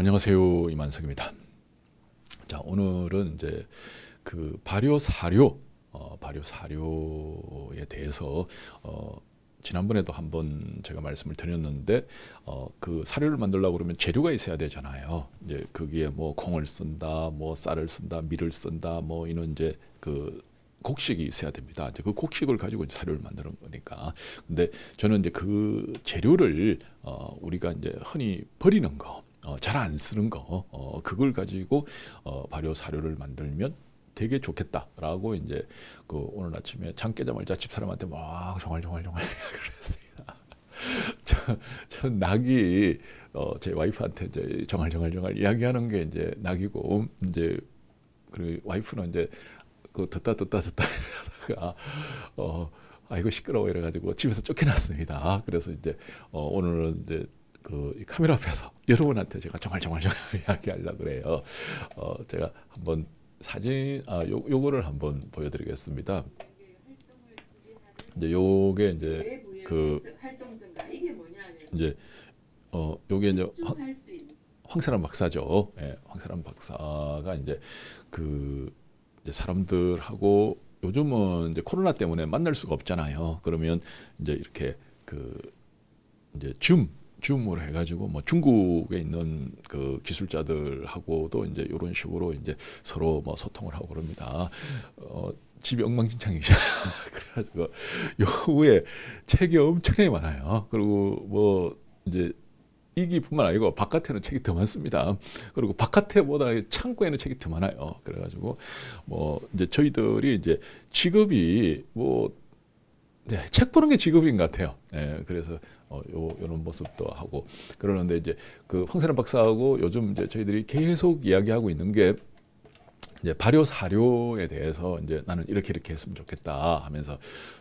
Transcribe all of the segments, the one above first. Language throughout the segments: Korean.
안녕하세요 이만석입니다. 자 오늘은 이제 그 발효 사료 어, 발효 사료에 대해서 어, 지난번에도 한번 제가 말씀을 드렸는데 어, 그 사료를 만들려고 그러면 재료가 있어야 되잖아요. 이제 거기에 뭐 콩을 쓴다, 뭐 쌀을 쓴다, 밀을 쓴다, 뭐 이런 이제 그 곡식이 있어야 됩니다. 이제 그 곡식을 가지고 이제 사료를 만드는 거니까. 근데 저는 이제 그 재료를 어, 우리가 이제 흔히 버리는 거. 어, 잘안 쓰는 거 어, 그걸 가지고 어, 발효 사료를 만들면 되게 좋겠다라고 이제 그 오늘 아침에 잠 깨자마자 집 사람한테 막 정말 정말 정말 그랬습니다. 저, 저 낙이 어, 제 와이프한테 이제 정말 정말 정말 이야기하는 게 이제 낙이고 이제 그리고 와이프는 이제 그 듣다 듣다 듣다 이러다가 어 아이고 시끄러워 이래가지고 집에서 쫓겨났습니다. 그래서 이제 어, 오늘은 이제 그 카메라 앞에서 여러분한테 제가 정말 정말 정말 이야기하려 그래요. 어, 제가 한번 사진 아 요, 요거를 한번 보여드리겠습니다. 이제 요게 이제 그 이제 어 요게 이제 황, 황사람 박사죠. 예, 황사람 박사가 이제 그 이제 사람들하고 요즘은 이제 코로나 때문에 만날 수가 없잖아요. 그러면 이제 이렇게 그 이제 줌 줌을 해가지고 뭐 중국에 있는 그 기술자들하고도 이제 이런 식으로 이제 서로 뭐 소통을 하고 그럽니다. 어, 집이 엉망진창이죠. 그래가지고 여우에 책이 엄청나게 많아요. 그리고 뭐 이제 이기뿐만 아니고 바깥에는 책이 더 많습니다. 그리고 바깥에보다 창고에는 책이 더 많아요. 그래가지고 뭐 이제 저희들이 이제 직업이 뭐 네, 책 보는 게 직업인 것 같아요. 예, 그래서 어, 요 요런 모습도 하고 그러는데 이제 그 황세란 박사하고 요즘 이제 저희들이 계속 이야기하고 있는 게 이제 발효 사료에 대해서 이제 나는 이렇게 이렇게 했으면 좋겠다 하면서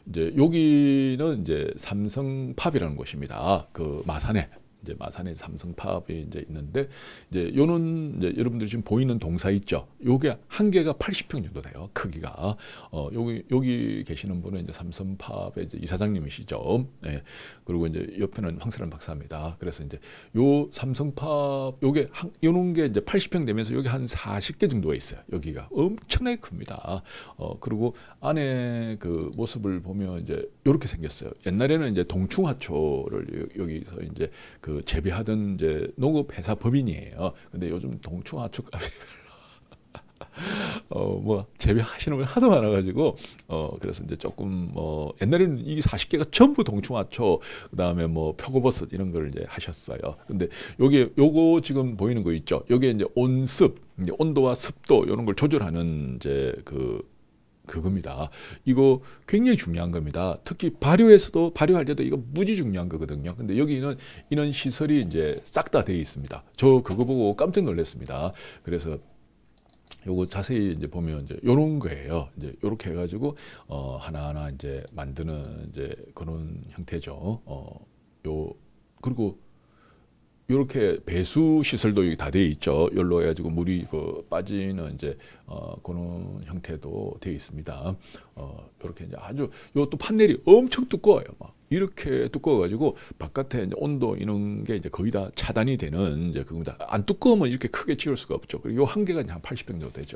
이제 여기는 이제 삼성팝이라는 곳입니다. 그 마산에 이제 마산에 삼성파업이 이제 있는데 이제 요는 이제 여러분들이 지금 보이는 동사 있죠. 요게 한 개가 80평 정도 돼요. 크기가. 어 여기 여기 계시는 분은 이제 삼성파업의 이제 이사장님이시죠. 예. 그리고 이제 옆에는 황세란 박사입니다. 그래서 이제 요 삼성파업 요게 한 요런 게 이제 80평 되면서 여기 한 40개 정도가 있어요. 여기가 엄청나게 큽니다. 어 그리고 안에 그 모습을 보면 이제 요렇게 생겼어요. 옛날에는 이제 동충하초를 여기서 이제 그 재배하던 이제 농업 회사 법인이에요. 근데 요즘 동충 하축값이 어뭐 재배하시는 분 하도 많아가지고 어 그래서 이제 조금 뭐 옛날에는 이 40개가 전부 동충하초 그다음에 뭐 표고버섯 이런 걸 이제 하셨어요. 근데 요게 요거 지금 보이는 거 있죠. 요게 이제 온습 온도와 습도 이런 걸 조절하는 이제 그 그겁니다. 이거 굉장히 중요한 겁니다. 특히 발효에서도 발효할 때도 이거 무지 중요한 거거든요. 근데 여기는 이런 시설이 이제 싹 다 되어 있습니다. 저 그거 보고 깜짝 놀랐습니다. 그래서 요거 자세히 이제 보면 이제 요런 거예요. 이제 요렇게 해가지고 어 하나하나 이제 만드는 이제 그런 형태죠. 어요 그리고 이렇게 배수 시설도 여기 다돼 있죠. 열로 해가지고 물이 그 빠지는 이제 어 그런 형태도 돼 있습니다. 어 이렇게 이제 아주 요것도 판넬이 엄청 두꺼워요. 막 이렇게 두꺼워가지고 바깥에 이제 온도 이런 게 이제 거의 다 차단이 되는 이제 그겁니다. 안 두꺼우면 이렇게 크게 지울 수가 없죠. 그리고 요한계가 이제 한 80평 정도 되죠.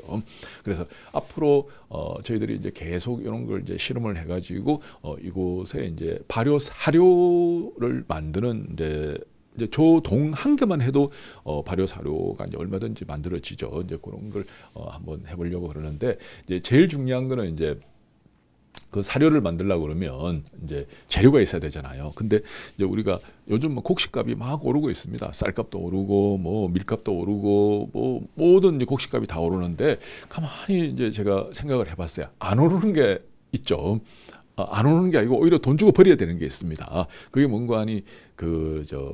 그래서 앞으로 어 저희들이 이제 계속 이런 걸 이제 실험을 해가지고 어 이곳에 이제 발효 사료를 만드는 이제 이제 조동 한 개만 해도 어, 발효 사료가 이제 얼마든지 만들어지죠. 이제 그런 걸 어, 한번 해보려고 그러는데 이제 제일 중요한 거는 이제 그 사료를 만들려고 그러면 이제 재료가 있어야 되잖아요. 근데 이제 우리가 요즘 뭐 곡식값이 막 오르고 있습니다. 쌀값도 오르고 뭐 밀값도 오르고 뭐 모든 이제 곡식값이 다 오르는데 가만히 이제 제가 생각을 해봤어요. 안 오르는 게 있죠. 아, 안 오르는 게 아니고 오히려 돈 주고 버려야 되는 게 있습니다. 그게 뭔가 하니그저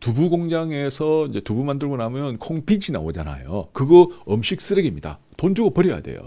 두부 공장에서 이제 두부 만들고 나면 콩 빚이 나오잖아요. 그거 음식 쓰레기입니다. 돈 주고 버려야 돼요.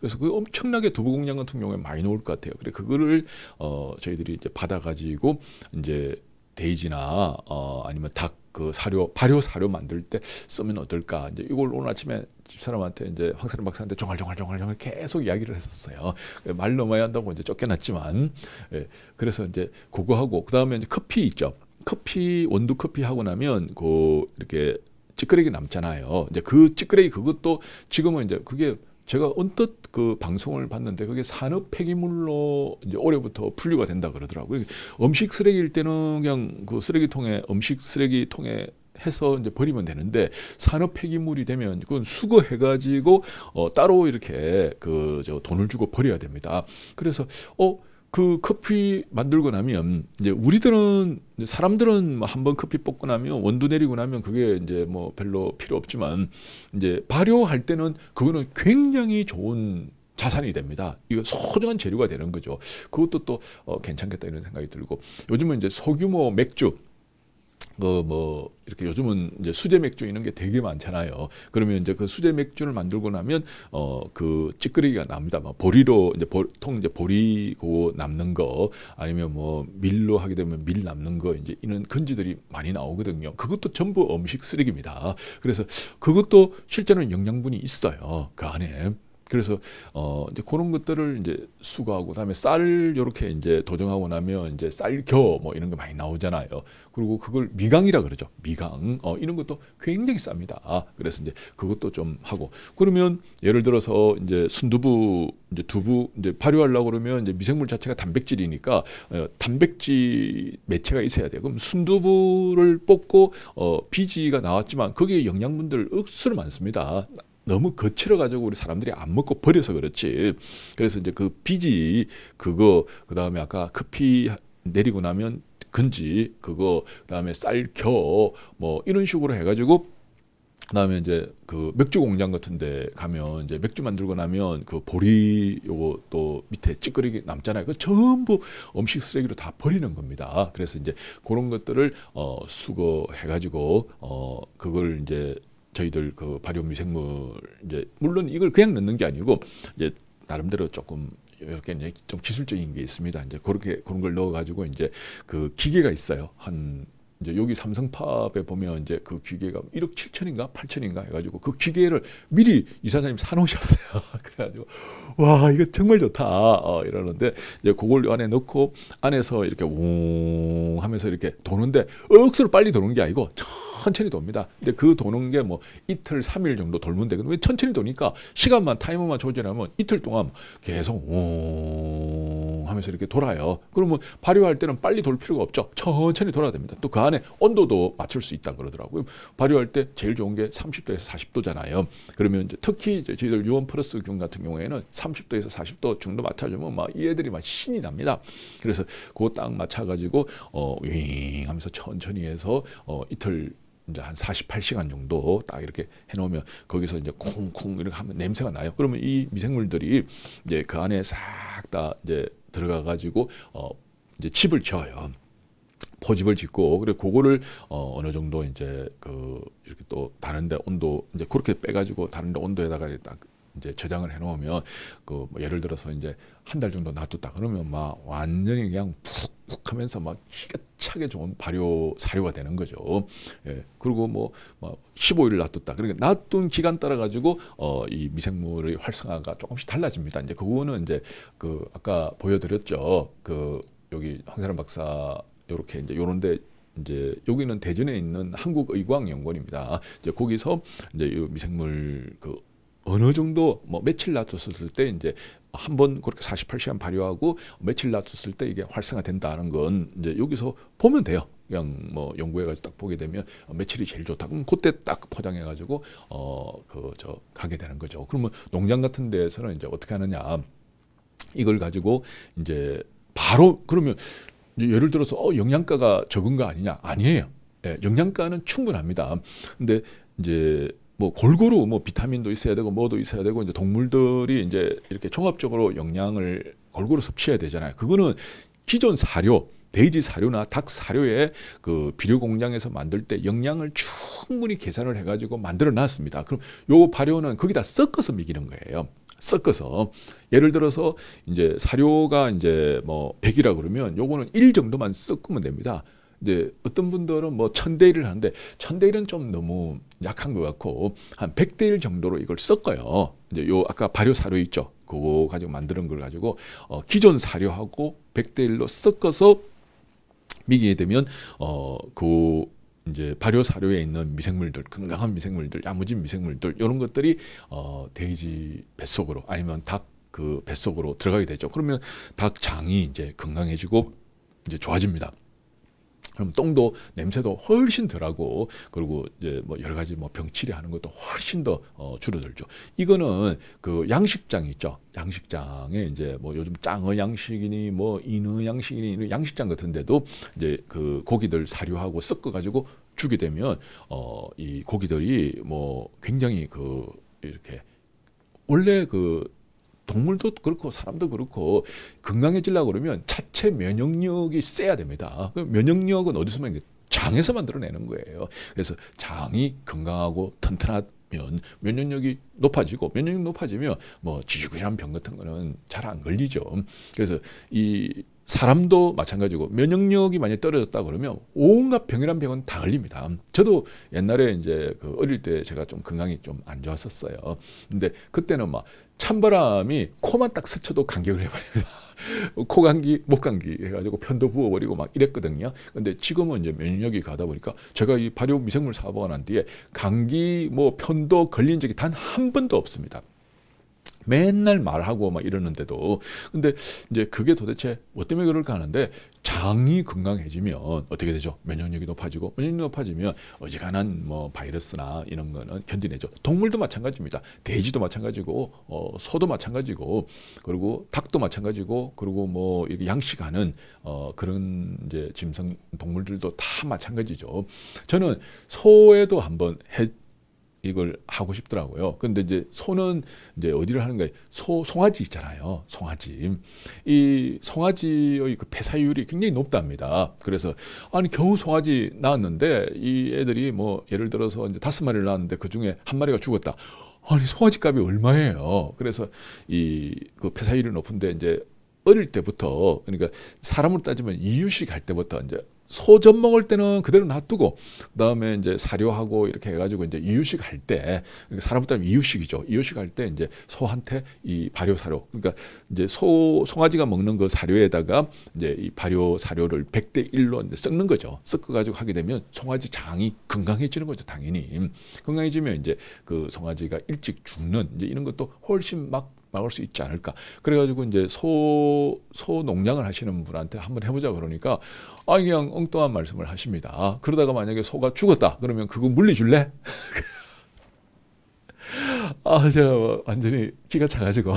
그래서 그 엄청나게 두부 공장 같은 경우에 많이 나올 것 같아요. 그래 그거를 어 저희들이 이제 받아 가지고 이제 데이지나 어 아니면 닭 그 사료 발효 사료 만들 때 쓰면 어떨까 이제 이걸 오늘 아침에 집사람한테 이제 황사람 박사한테 정갈정갈정갈정갈 계속 이야기를 했었어요 예, 말 넘어야 한다고 이제 쫓겨났지만 예, 그래서 이제 그거 하고 그 다음에 이제 커피 있죠 커피 원두 커피 하고 나면 그 이렇게 찌끄레기 남잖아요. 이제 그 찌끄레기 그것도 지금은 이제 그게 제가 언뜻 그 방송을 봤는데 그게 산업 폐기물로 이제 올해부터 분류가 된다 그러더라고요. 음식 쓰레기일 때는 그냥 그 쓰레기통에 음식 쓰레기통에 해서 이제 버리면 되는데 산업 폐기물이 되면 그건 수거해 가지고 어 따로 이렇게 그 저 돈을 주고 버려야 됩니다. 그래서 어그 커피 만들고 나면 이제 우리들은 사람들은 뭐 한 번 커피 뽑고 나면 원두 내리고 나면 그게 이제 뭐 별로 필요 없지만 이제 발효할 때는 그거는 굉장히 좋은 자산이 됩니다. 이거 소중한 재료가 되는 거죠. 그것도 또 어, 괜찮겠다 이런 생각이 들고 요즘은 이제 소규모 맥주 그뭐 뭐, 이렇게 요즘은 이제 수제 맥주 이런 게 되게 많잖아요. 그러면 이제 그 수제 맥주를 만들고 나면 어 그 찌끄리기가 납니다. 뭐 보리로 이제 보통 이제 보리고 남는 거 아니면 뭐 밀로 하게 되면 밀 남는 거 이제 이런 건지들이 많이 나오거든요. 그것도 전부 음식 쓰레기입니다. 그래서 그것도 실제로는 영양분이 있어요. 그 안에. 그래서 어 이제 그런 것들을 이제 수거하고 그다음에 쌀 요렇게 이제 도정하고 나면 이제 쌀겨 뭐 이런 게 많이 나오잖아요. 그리고 그걸 미강이라 그러죠. 미강. 어 이런 것도 굉장히 쌉니다. 아, 그래서 이제 그것도 좀 하고 그러면 예를 들어서 이제 순두부 이제 두부 이제 발효하려고 그러면 이제 미생물 자체가 단백질이니까 어, 단백질 매체가 있어야 돼요. 그럼 순두부를 뽑고 어 비지가 나왔지만 거기에 영양분들 억수로 많습니다. 너무 거칠어 가지고 우리 사람들이 안 먹고 버려서 그렇지. 그래서 이제 그 비지 그거 그다음에 아까 커피 내리고 나면 근지 그거 그다음에 쌀겨 뭐 이런 식으로 해 가지고 그다음에 이제 그 맥주 공장 같은데 가면 이제 맥주 만들고 나면 그 보리 요거 또 밑에 찌끄리기 남잖아요. 그 전부 음식 쓰레기로 다 버리는 겁니다. 그래서 이제 그런 것들을 어 수거해가지고 어 그걸 이제 저희들 그 발효미생물 이제 물론 이걸 그냥 넣는 게 아니고 이제 나름대로 조금 이렇게 이제 좀 기술적인 게 있습니다. 이제 그렇게 그런 걸 넣어가지고 이제 그 기계가 있어요. 한 이제 여기 삼성팝에 보면 이제 그 기계가 1억 7천인가 8천인가 해가지고 그 기계를 미리 이사장님 사놓으셨어요. 그래가지고 와 이거 정말 좋다 어, 이러는데 이제 그걸 안에 넣고 안에서 이렇게 웅 하면서 이렇게 도는데 억수로 빨리 도는 게 아니고 천천히 돕니다. 근데 그 도는 게 뭐 이틀, 삼일 정도 돌면 되거든요. 왜 천천히 도니까 시간만 타이머만 조절하면 이틀 동안 계속 웅 하면서 이렇게 돌아요. 그러면 발효할 때는 빨리 돌 필요가 없죠. 천천히 돌아야 됩니다. 또 그 안에 온도도 맞출 수 있다 그러더라고요. 발효할 때 제일 좋은 게 30도에서 40도잖아요. 그러면 이제 특히 이제 저희들 유원 플러스 균 같은 경우에는 30도에서 40도 중도 맞춰주면 막 이 애들이 막 신이 납니다. 그래서 그거 딱 맞춰가지고 어 윙 하면서 천천히 해서 어 이틀 이제 한 48시간 정도 딱 이렇게 해놓으면 거기서 이제 콩콩 이렇게 하면 냄새가 나요. 그러면 이 미생물들이 이제 그 안에 싹 다 이제 들어가 가지고 어 이제 칩을 쳐요. 포집을 짓고 그리고 그거를 어, 어느 정도 이제 그 이렇게 또 다른데 온도 이제 그렇게 빼가지고 다른데 온도에다가 딱 이제 저장을 해놓으면 그뭐 예를 들어서 이제 한 달 정도 놔뒀다 그러면 막 완전히 그냥 푹푹하면서 막 기가 힘차게 좀 발효 사료가 되는 거죠. 예, 그리고 뭐, 1 뭐 5일 놔뒀다. 그러니까 놔둔 기간 따라 가지고 어, 이 미생물의 활성화가 조금씩 달라집니다. 이제 그거는 이제 그 아까 보여드렸죠. 그 여기 황사람 박사 요렇게 이제 요런데 이제 여기는 대전에 있는 한국의광연구원입니다. 이제 거기서 이제 미생물 그 어느 정도 뭐 며칠 놔뒀을 때 이제 한 번 그렇게 48시간 발효하고 며칠 놔뒀을 때 이게 활성화된다는 건 이제 여기서 보면 돼요. 그냥 뭐 연구해가지고 딱 보게 되면 며칠이 제일 좋다. 그럼 그때 딱 포장해가지고 어 그 저 가게 되는 거죠. 그러면 농장 같은 데에서는 이제 어떻게 하느냐 이걸 가지고 이제 바로 그러면 이제 예를 들어서 어 영양가가 적은 거 아니냐 아니에요. 예, 영양가는 충분합니다. 근데 이제 뭐 골고루 뭐 비타민도 있어야 되고 뭐도 있어야 되고 이제 동물들이 이제 이렇게 종합적으로 영양을 골고루 섭취해야 되잖아요. 그거는 기존 사료 돼지 사료나 닭 사료에 그 비료 공장에서 만들 때 영양을 충분히 계산을 해가지고 만들어 놨습니다. 그럼 요 발효는 거기다 섞어서 먹이는 거예요. 섞어서 예를 들어서 이제 사료가 이제 뭐 100이라 그러면 요거는 1 정도만 섞으면 됩니다. 이제 어떤 분들은 뭐 천대일을 하는데 천대일은 좀 너무 약한 것 같고 한 백대일 정도로 이걸 섞어요. 이제 요 아까 발효 사료 있죠. 그거 가지고 만드는 걸 가지고 어 기존 사료하고 1대1로 섞어서 미기에 되면 어 그 이제 발효 사료에 있는 미생물들, 건강한 미생물들, 야무진 미생물들 이런 것들이 어데지 뱃속으로 아니면 닭 그 뱃속으로 들어가게 되죠. 그러면 닭 장이 이제 건강해지고 이제 좋아집니다. 그럼 똥도 냄새도 훨씬 덜하고 그리고 이제 뭐 여러 가지 뭐병치료 하는 것도 훨씬 더 어, 줄어들죠. 이거는 그 양식장 있죠. 양식장에 이제 뭐 요즘 짱어 양식이니 뭐 인어 양식이니 이런 양식장 같은데도 이제 그 고기들 사료하고 섞어 가지고 주게 되면 어 이 고기들이 뭐 굉장히 그 이렇게 원래 그 동물도 그렇고 사람도 그렇고 건강해지려고 그러면 자체 면역력이 세야 됩니다. 그 면역력은 어디서 만 그 장에서 만들어내는 거예요. 그래서 장이 건강하고 튼튼하면 면역력이 높아지고 면역력이 높아지면 뭐 지구시한 병 같은 거는 잘 안 걸리죠. 그래서 이 사람도 마찬가지고 면역력이 많이 떨어졌다 그러면 온갖 병이란 병은 다 걸립니다. 저도 옛날에 이제 그 어릴 때 제가 좀 건강이 좀 안 좋았었어요. 근데 그때는 막 찬바람이 코만 딱 스쳐도 감격을 해버려요. 코감기, 목감기 해가지고 편도 부어버리고 막 이랬거든요. 근데 지금은 이제 면역력이 가다 보니까 제가 이 발효 미생물 사고가 난 뒤에 감기, 뭐 편도 걸린 적이 단 한 번도 없습니다. 맨날 말하고 막 이러는데도 근데 이제 그게 도대체 뭐 때문에 그럴까 하는데 장이 건강해지면 어떻게 되죠? 면역력이 높아지고 면역력이 높아지면 어지간한 뭐 바이러스나 이런 거는 견디내죠. 동물도 마찬가지입니다. 돼지도 마찬가지고 어, 소도 마찬가지고 그리고 닭도 마찬가지고 그리고 뭐 이렇게 양식하는 어, 그런 이제 짐승 동물들도 다 마찬가지죠. 저는 소에도 한번 했 이걸 하고 싶더라고요. 근데 이제 소는 이제 어디를 하는 가요 소, 송아지 있잖아요. 송아지. 이 송아지의 그 폐사율이 굉장히 높답니다. 그래서 아니 겨우 송아지 낳았는데 이 애들이 뭐 예를 들어서 이제 다섯 마리를 낳았는데 그 중에 한 마리가 죽었다. 아니 송아지 값이 얼마예요? 그래서 이 그 폐사율이 높은데 이제 어릴 때부터 그러니까 사람으로 따지면 이유식 할 때부터 이제 소젖 먹을 때는 그대로 놔두고 그다음에 이제 사료하고 이렇게 해가지고 이제 이유식 할때 그러니까 사람부터 이유식이죠 이유식 할 때 이제 소한테 이 발효 사료 그러니까 이제 소 송아지가 먹는 그 사료에다가 이제 이 발효 사료를 100대 1로 이제 섞는 거죠 섞어가지고 하게 되면 송아지 장이 건강해지는 거죠 당연히 건강해지면 이제 그 송아지가 일찍 죽는 이제 이런 것도 훨씬 막 막을 수 있지 않을까. 그래가지고 이제 소, 소농장을 하시는 분한테 한번 해보자 그러니까, 아, 그냥 엉뚱한 말씀을 하십니다. 그러다가 만약에 소가 죽었다. 그러면 그거 물리줄래? 아, 제가 뭐 완전히 기가차가지고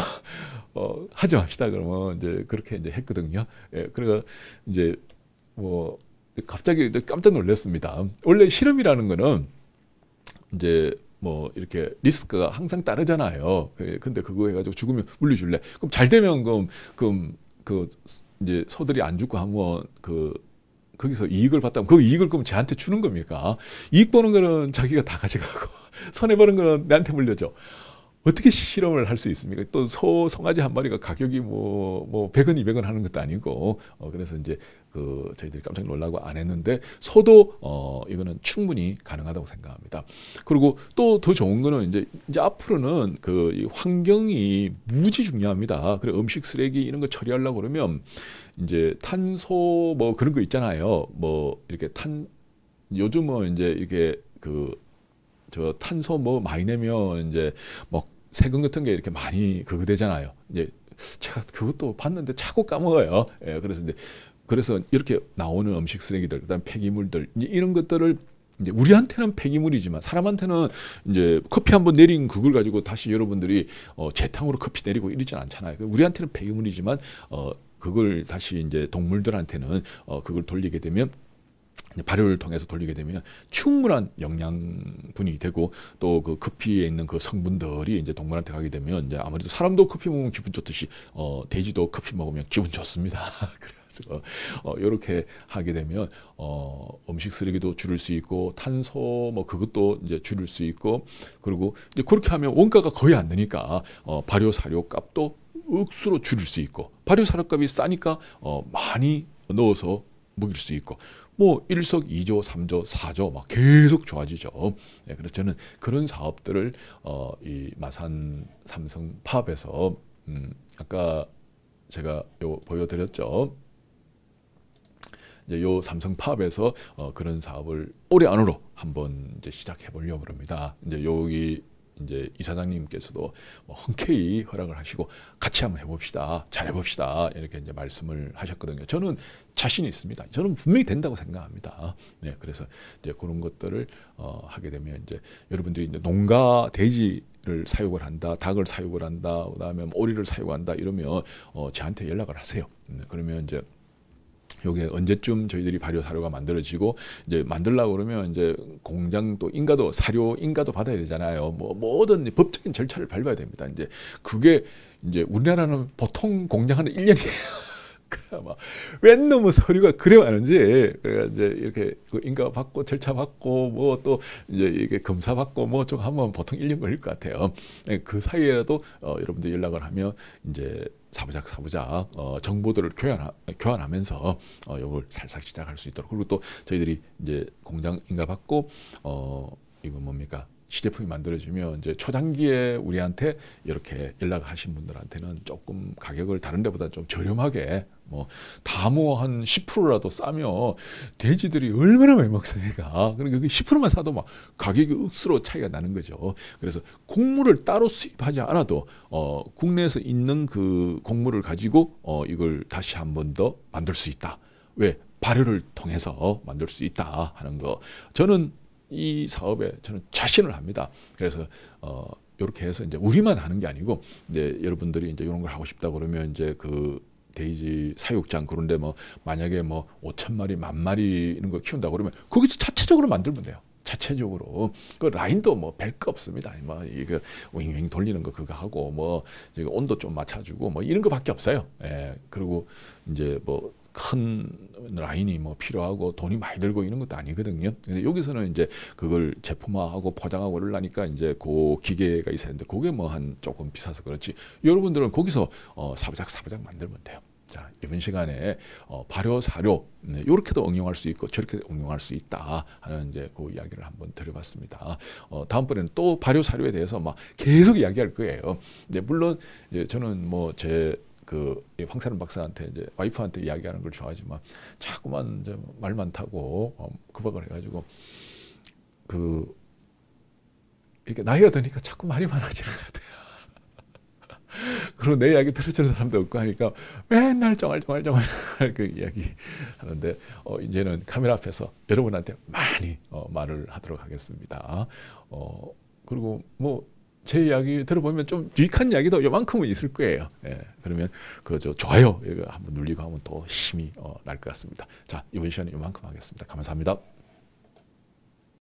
어, 하지 맙시다. 그러면 이제 그렇게 이제 했거든요. 예, 그래니 이제 뭐, 갑자기 깜짝 놀랐습니다. 원래 실험이라는 거는 이제 뭐 이렇게 리스크가 항상 따르잖아요. 그, 근데 그거 해가지고 죽으면 물리줄래. 그럼 잘 되면 그럼 그럼 그 이제 소들이 안 죽고 하면 그 거기서 이익을 봤다면 그 이익을 그럼 쟤한테 주는 겁니까? 이익 보는 거는 자기가 다 가져가고 손해 보는 거는 내한테 물려줘. 어떻게 실험을 할 수 있습니까? 또소 송아지 한 마리가 가격이 뭐뭐 100원 뭐 200원 하는 것도 아니고 어 그래서 이제 그 저희들이 깜짝 놀라고 안 했는데 소도 어 이거는 충분히 가능하다고 생각합니다. 그리고 또 더 좋은 거는 이제 이제 앞으로는 그 환경이 무지 중요합니다. 그래 음식 쓰레기 이런 거 처리하려고 그러면 이제 탄소 뭐 그런 거 있잖아요. 뭐 이렇게 탄 요즘은 이제 이게 그저 탄소 뭐 많이 내면 이제 뭐 세금 같은 게 이렇게 많이 그거 되잖아요. 이제 제가 그것도 봤는데 자꾸 까먹어요. 예, 그래서 이제 그래서 이렇게 나오는 음식 쓰레기들, 그다음 폐기물들 이런 것들을 이제 우리한테는 폐기물이지만 사람한테는 이제 커피 한 번 내린 그걸 가지고 다시 여러분들이 어, 재탕으로 커피 내리고 이러진 않잖아요. 우리한테는 폐기물이지만 어, 그걸 다시 이제 동물들한테는 어, 그걸 돌리게 되면 발효를 통해서 돌리게 되면 충분한 영양분이 되고 또 그 커피에 있는 그 성분들이 이제 동물한테 가게 되면 이제 아무래도 사람도 커피 먹으면 기분 좋듯이 어 돼지도 커피 먹으면 기분 좋습니다. 그래서 어요렇게 하게 되면 어 음식 쓰레기도 줄일 수 있고 탄소 뭐 그것도 이제 줄일 수 있고 그리고 이제 그렇게 하면 원가가 거의 안되니까어 발효 사료 값도 억수로 줄일 수 있고 발효 사료 값이 싸니까 어 많이 넣어서 먹일 수 있고 뭐 1석 2조, 3조, 4조 막 계속 좋아지죠. 네, 그래서 저는 그런 사업들을 어, 이 마산 삼성 팝에서 음, 아까 제가 요 보여드렸죠. 이제 요 삼성 팝에서 어, 그런 사업을 올해 안으로 한번 이제 시작해 보려고 합니다. 이제 여기 이제 이사장님께서도 뭐 흔쾌히 허락을 하시고 같이 한번 해봅시다. 잘해봅시다. 이렇게 이제 말씀을 하셨거든요. 저는 자신 있습니다. 저는 분명히 된다고 생각합니다. 네, 그래서 이제 그런 것들을 어, 하게 되면 이제 여러분들이 이제 농가 돼지 를 사육을 한다, 닭을 사육을 한다, 그다음에 뭐 오리를 사육한다 이러면 어, 저한테 연락을 하세요. 음, 그러면 이제 요게 언제쯤 저희들이 발효 사료가 만들어지고 이제 만들려고 그러면 이제 공장 또 인가도 사료 인가도 받아야 되잖아요. 뭐 모든 법적인 절차를 밟아야 됩니다. 이제 그게 이제 우리나라는 보통 공장하는 1년이에요. 그래야 그러니까 막웬 놈의 서류가 그래 많은지 그래가 이제 이렇게 그 인가 받고 절차 받고 뭐 또 이제 이게 검사 받고 뭐좀 하면 보통 1년 걸릴 것 같아요. 예, 그 사이에라도 어, 여러분들 연락을 하면 이제 사부작 사부작 어, 정보들을 교환하, 교환하면서 어, 이걸 살짝 시작할 수 있도록 그리고 또 저희들이 이제 공장 인가 받고 어 이거 뭡니까 시제품이 만들어지면 이제 초단기에 우리한테 이렇게 연락하신 분들한테는 조금 가격을 다른 데보다 좀 저렴하게 뭐다모한 10%라도 싸면 돼지들이 얼마나 많이 먹습니까? 그러니까 그 10%만 싸도 막 가격이 억수로 차이가 나는 거죠. 그래서 곡물을 따로 수입하지 않아도 어 국내에서 있는 그 곡물을 가지고 어 이걸 다시 한 번 더 만들 수 있다. 왜? 발효를 통해서 만들 수 있다 하는 거. 저는 이 사업에 저는 자신을 합니다. 그래서 어요렇게 해서 이제 우리만 하는 게 아니고 이제 여러분들이 이제 이런 걸 하고 싶다 그러면 이제 그돼지 사육장 그런데 뭐 만약에 뭐 5천 마리 만 마리 이런 거 키운다 그러면 거기서 자체적으로 만들면 돼요. 자체적으로 그 라인도 뭐 별 거 없습니다. 뭐 이거 그 윙윙 돌리는 거 그거 하고 뭐 온도 좀 맞춰주고 뭐 이런 거밖에 없어요. 예. 그리고 이제 뭐큰 라인이 뭐 필요하고 돈이 많이 들고 있는 것도 아니거든요. 근데 여기서는 이제 그걸 제품화하고 포장하고 그러니까 이제 그 기계가 있어는데 그게 뭐 한 조금 비싸서 그렇지. 여러분들은 거기서 어, 사부작 사부작 만들면 돼요. 자, 이번 시간에 어, 발효 사료 네, 이렇게도 응용할 수 있고 저렇게 응용할 수 있다 하는 이제 그 이야기를 한번 드려봤습니다. 어, 다음번에는 또 발효 사료에 대해서 막 계속 이야기할 거예요. 네, 물론 예, 저는 뭐제 그 황사른 박사한테 이제 와이프한테 이야기하는 걸 좋아하지만 자꾸만 이제 말만타고 어, 구박을 해가지고 그 이게 나이가 드니까 자꾸 말이 많아지는 것 같아요. 그리고 내 이야기 들어주는 사람도 없고 하니까 맨날 정말정말정말 그 이야기 하는데 어, 이제는 카메라 앞에서 여러분한테 많이 어, 말을 하도록 하겠습니다. 어, 그리고 뭐제 이야기 들어보면 좀 유익한 이야기도 요만큼은 있을 거예요. 예, 그러면 그저 좋아요 한번 눌리고 하면 더 힘이 어, 날 것 같습니다. 자 이번 시간에 요만큼 하겠습니다. 감사합니다.